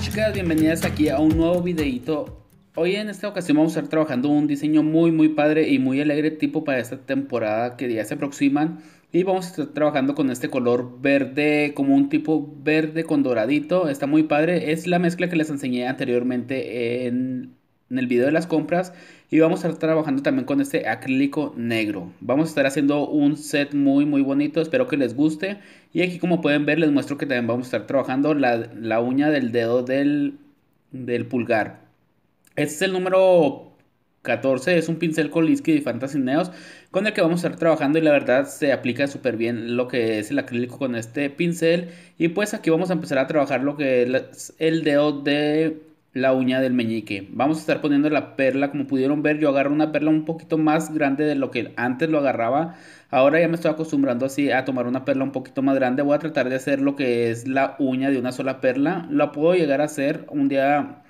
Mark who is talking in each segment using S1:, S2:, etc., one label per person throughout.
S1: chicas, bienvenidas aquí a un nuevo videito. Hoy en esta ocasión vamos a estar trabajando un diseño muy muy padre y muy alegre tipo para esta temporada que ya se aproximan. Y vamos a estar trabajando con este color verde, como un tipo verde con doradito. Está muy padre. Es la mezcla que les enseñé anteriormente en en el video de las compras y vamos a estar trabajando también con este acrílico negro. Vamos a estar haciendo un set muy muy bonito, espero que les guste. Y aquí como pueden ver les muestro que también vamos a estar trabajando la, uña del dedo del, pulgar. Este es el número 14, es un pincel Kolinsky de Fantasy Neos con el que vamos a estar trabajando y la verdad se aplica súper bien lo que es el acrílico con este pincel. Y pues aquí vamos a empezar a trabajar lo que es el dedo de la uña del meñique. Vamos a estar poniendo la perla, como pudieron ver, yo agarro una perla un poquito más grande de lo que antes lo agarraba. Ahora ya me estoy acostumbrando así a tomar una perla un poquito más grande. Voy a tratar de hacer lo que es la uña de una sola perla. La puedo llegar a hacer un día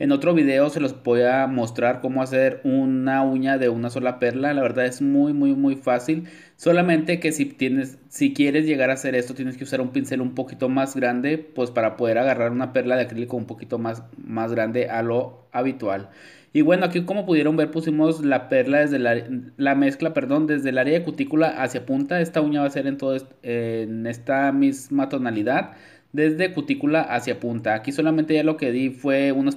S1: en otro video se los voy a mostrar cómo hacer una uña de una sola perla. La verdad es muy, muy, muy fácil. Solamente que si, tienes, si quieres llegar a hacer esto, tienes que usar un pincel un poquito más grande, pues para poder agarrar una perla de acrílico un poquito más, más grande a lo habitual. Y bueno, aquí como pudieron ver pusimos la perla desde la, la mezcla, perdón, desde el área de cutícula hacia punta. Esta uña va a ser en esta misma tonalidad desde cutícula hacia punta. Aquí solamente ya lo que di fue unas,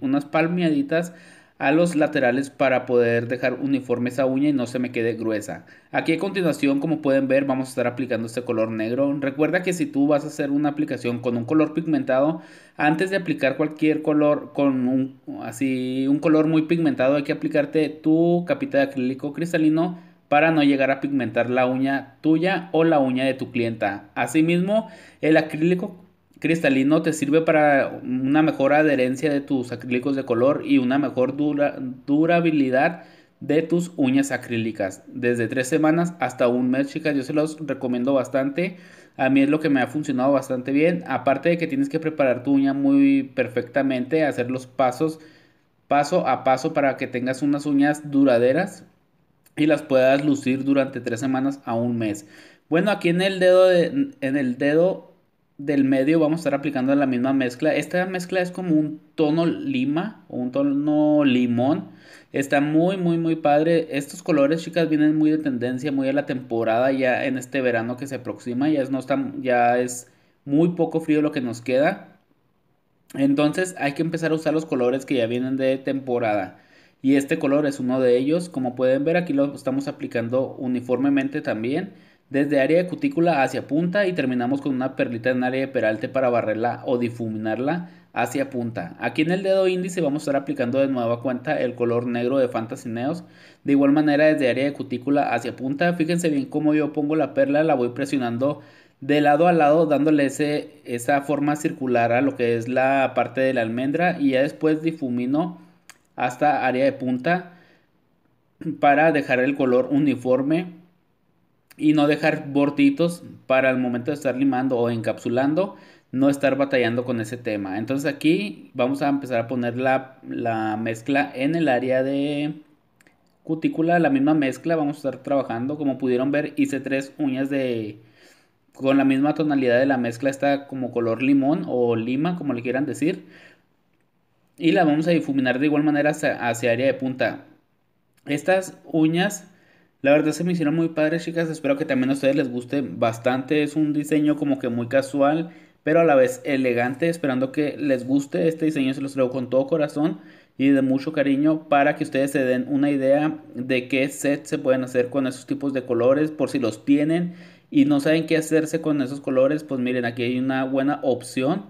S1: unas palmeaditas a los laterales para poder dejar uniforme esa uña y no se me quede gruesa. Aquí a continuación como pueden ver vamos a estar aplicando este color negro. Recuerda que si tú vas a hacer una aplicación con un color pigmentado, antes de aplicar cualquier color con un, así, un color muy pigmentado hay que aplicarte tu capita de acrílico cristalino para no llegar a pigmentar la uña tuya o la uña de tu clienta. Asimismo, el acrílico cristalino te sirve para una mejor adherencia de tus acrílicos de color y una mejor dura durabilidad de tus uñas acrílicas. Desde tres semanas hasta un mes, chicas, yo se los recomiendo bastante. A mí es lo que me ha funcionado bastante bien. Aparte de que tienes que preparar tu uña muy perfectamente, hacer los pasos paso a paso para que tengas unas uñas duraderas y las puedas lucir durante tres semanas a un mes. Bueno, aquí en el dedo, en el dedo del medio vamos a estar aplicando la misma mezcla. Esta mezcla es como un tono lima o un tono limón. Está muy, muy, muy padre. Estos colores, chicas, vienen muy de tendencia, muy a la temporada ya en este verano que se aproxima. Ya no ya es muy poco frío lo que nos queda. Entonces hay que empezar a usar los colores que ya vienen de temporada y este color es uno de ellos. Como pueden ver aquí lo estamos aplicando uniformemente también desde área de cutícula hacia punta y terminamos con una perlita en área de peralte para barrerla o difuminarla hacia punta. Aquí en el dedo índice vamos a estar aplicando de nueva cuenta el color negro de Fantasy Neos. De igual manera desde área de cutícula hacia punta. Fíjense bien cómo yo pongo la perla, la voy presionando de lado a lado dándole esa forma circular a lo que es la parte de la almendra y ya después difumino hasta área de punta para dejar el color uniforme y no dejar borditos para el momento de estar limando o encapsulando no estar batallando con ese tema entonces aquí vamos a empezar a poner la, mezcla en el área de cutícula la misma mezcla vamos a estar trabajando como pudieron ver hice tres uñas de con la misma tonalidad de la mezcla está como color limón o lima como le quieran decir y la vamos a difuminar de igual manera hacia, área de punta. Estas uñas la verdad se me hicieron muy padres, chicas. Espero que también a ustedes les guste bastante. Es un diseño como que muy casual, pero a la vez elegante. Esperando que les guste este diseño, se los traigo con todo corazón y de mucho cariño para que ustedes se den una idea de qué set se pueden hacer con esos tipos de colores, por si los tienen y no saben qué hacerse con esos colores, pues miren, aquí hay una buena opción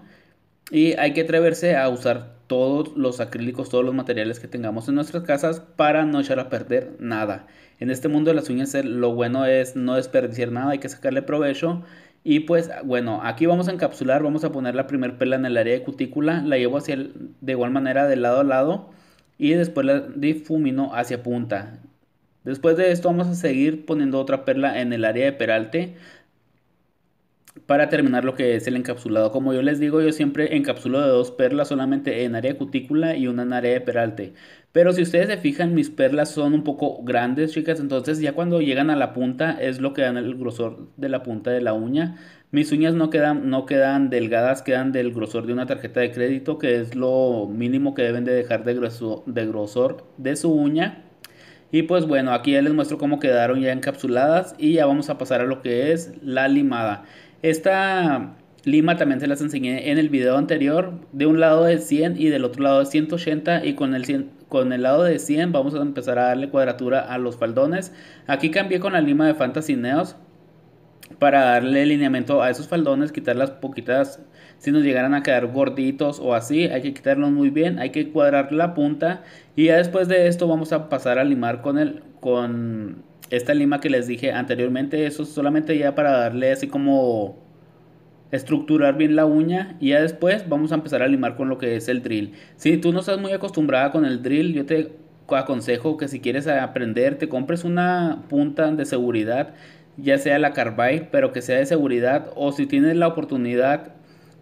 S1: y hay que atreverse a usar todos los acrílicos, todos los materiales que tengamos en nuestras casas para no echar a perder nada. En este mundo de las uñas lo bueno es no desperdiciar nada, hay que sacarle provecho. Y pues bueno, aquí vamos a encapsular, vamos a poner la primer perla en el área de cutícula, la llevo hacia el, de igual manera de lado a lado y después la difumino hacia punta. Después de esto vamos a seguir poniendo otra perla en el área de peralte para terminar lo que es el encapsulado. Como yo les digo, yo siempre encapsulo de dos perlas solamente en área cutícula y una en área de peralte. Pero si ustedes se fijan, mis perlas son un poco grandes, chicas. Entonces ya cuando llegan a la punta es lo que dan el grosor de la punta de la uña. Mis uñas no quedan, no quedan delgadas, quedan del grosor de una tarjeta de crédito, que es lo mínimo que deben de dejar de de, grosor de su uña. Y pues bueno, aquí ya les muestro cómo quedaron ya encapsuladas y ya vamos a pasar a lo que es la limada. Esta lima también se las enseñé en el video anterior, de un lado de 100 y del otro lado de 180 y con el, con el lado de 100 vamos a empezar a darle cuadratura a los faldones. Aquí cambié con la lima de Fantasy Neos para darle lineamiento a esos faldones, quitar las poquitas, si nos llegaran a quedar gorditos o así, hay que quitarlos muy bien, hay que cuadrar la punta y ya después de esto vamos a pasar a limar con el, con esta lima que les dije anteriormente, eso es solamente ya para darle así como estructurar bien la uña y ya después vamos a empezar a limar con lo que es el drill. Si tú no estás muy acostumbrada con el drill, yo te aconsejo que si quieres aprender te compres una punta de seguridad, ya sea la carbide, pero que sea de seguridad o si tienes la oportunidad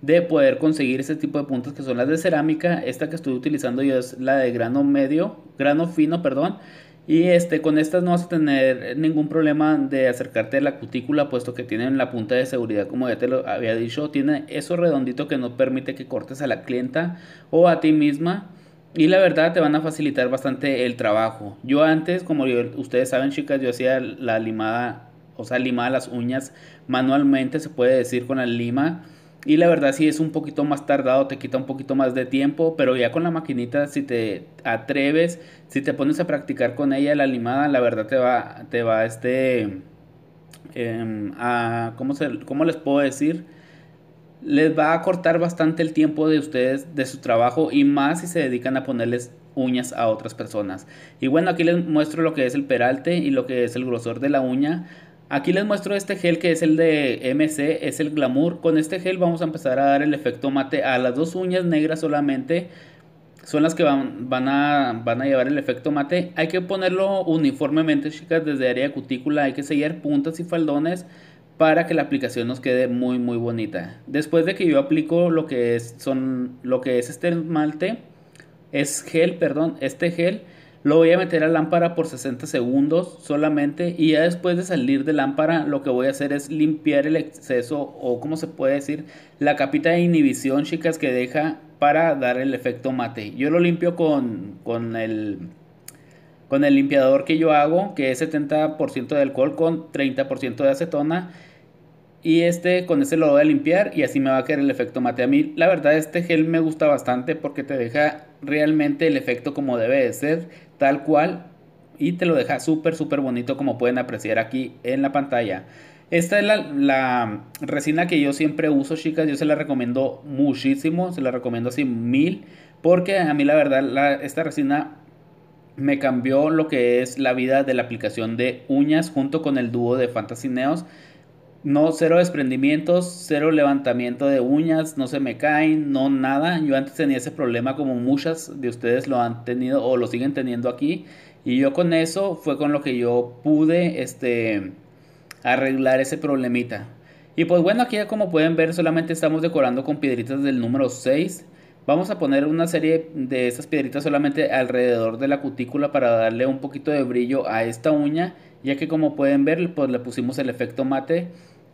S1: de poder conseguir ese tipo de puntas que son las de cerámica, esta que estoy utilizando yo es la de grano medio, grano fino, perdón y este, con estas no vas a tener ningún problema de acercarte a la cutícula, puesto que tienen la punta de seguridad, como ya te lo había dicho, tiene eso redondito que no permite que cortes a la clienta o a ti misma. Y la verdad te van a facilitar bastante el trabajo. Yo antes, como ustedes saben chicas, yo hacía la limada, o sea, limaba las uñas manualmente, se puede decir, con la lima. Y la verdad si es un poquito más tardado, te quita un poquito más de tiempo, pero ya con la maquinita si te atreves, si te pones a practicar con ella la limada, la verdad te va, te va este, em, a, ¿cómo, se, ¿cómo les puedo decir? Les va a cortar bastante el tiempo de ustedes, de su trabajo y más si se dedican a ponerles uñas a otras personas. Y bueno, aquí les muestro lo que es el peralte y lo que es el grosor de la uña. Aquí les muestro este gel que es el de MC, es el Glamour. Con este gel vamos a empezar a dar el efecto mate a las dos uñas negras solamente. Son las que van, a, van a llevar el efecto mate. Hay que ponerlo uniformemente, chicas, desde área cutícula. Hay que sellar puntas y faldones para que la aplicación nos quede muy, muy bonita. Después de que yo aplico lo que es, son, lo que es este esmalte, es gel, perdón, este gel lo voy a meter a lámpara por 60 segundos solamente y ya después de salir de lámpara lo que voy a hacer es limpiar el exceso o como se puede decir la capita de inhibición chicas que deja para dar el efecto mate. Yo lo limpio con, el con el limpiador que yo hago, que es 70% de alcohol con 30% de acetona y este con este lo voy a limpiar y así me va a quedar el efecto mate. A mí la verdad este gel me gusta bastante porque te deja realmente el efecto como debe de ser, tal cual y te lo deja súper súper bonito como pueden apreciar aquí en la pantalla. Esta es la, resina que yo siempre uso, chicas. Yo se la recomiendo muchísimo. Se la recomiendo así mil. Porque a mí la verdad, esta resina me cambió lo que es la vida de la aplicación de uñas junto con el dúo de Fantasy Neos. No, cero desprendimientos, cero levantamiento de uñas, no se me caen, no nada. Yo antes tenía ese problema como muchas de ustedes lo han tenido o lo siguen teniendo aquí. Y yo con eso fue con lo que yo pude este, arreglar ese problemita. Y pues bueno, aquí ya como pueden ver solamente estamos decorando con piedritas del número 6. Vamos a poner una serie de esas piedritas solamente alrededor de la cutícula para darle un poquito de brillo a esta uña. Ya que como pueden ver, pues le pusimos el efecto mate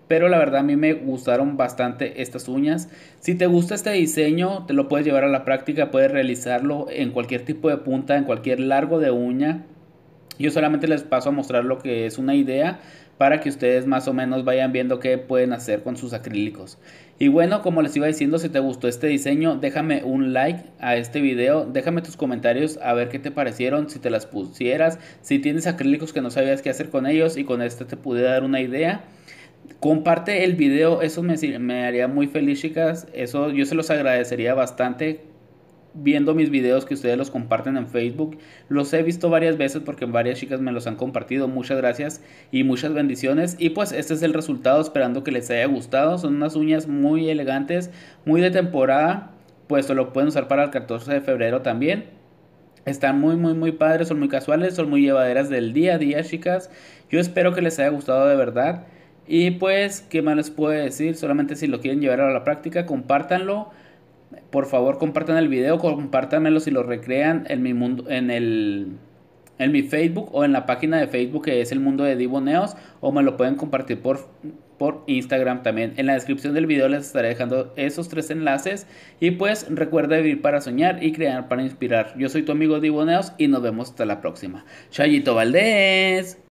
S1: pero la verdad a mí me gustaron bastante estas uñas. Si te gusta este diseño, te lo puedes llevar a la práctica, puedes realizarlo en cualquier tipo de punta, en cualquier largo de uña. Yo solamente les paso a mostrar lo que es una idea para que ustedes más o menos vayan viendo qué pueden hacer con sus acrílicos. Y bueno, como les iba diciendo, si te gustó este diseño, déjame un like a este video, déjame tus comentarios a ver qué te parecieron, si te las pusieras, si tienes acrílicos que no sabías qué hacer con ellos y con este te pude dar una idea. Comparte el video, eso me, haría muy feliz, chicas. Eso yo se los agradecería bastante viendo mis videos que ustedes los comparten en Facebook. Los he visto varias veces porque varias chicas me los han compartido. Muchas gracias y muchas bendiciones. Y pues este es el resultado, esperando que les haya gustado. Son unas uñas muy elegantes, muy de temporada. Pues lo pueden usar para el 14 de febrero también. Están muy, muy, muy padres, son muy casuales, son muy llevaderas del día a día, chicas. Yo espero que les haya gustado de verdad. Y pues, ¿qué más les puedo decir? Solamente si lo quieren llevar a la práctica, compártanlo. Por favor, compartan el video, compártanmelo si lo recrean en mi mundo, en el en mi Facebook o en la página de Facebook que es el mundo de Diboneos o me lo pueden compartir por, por Instagram también. En la descripción del video les estaré dejando esos tres enlaces y pues recuerda vivir para soñar y crear para inspirar. Yo soy tu amigo Diboneos y nos vemos hasta la próxima. Chayito Valdés.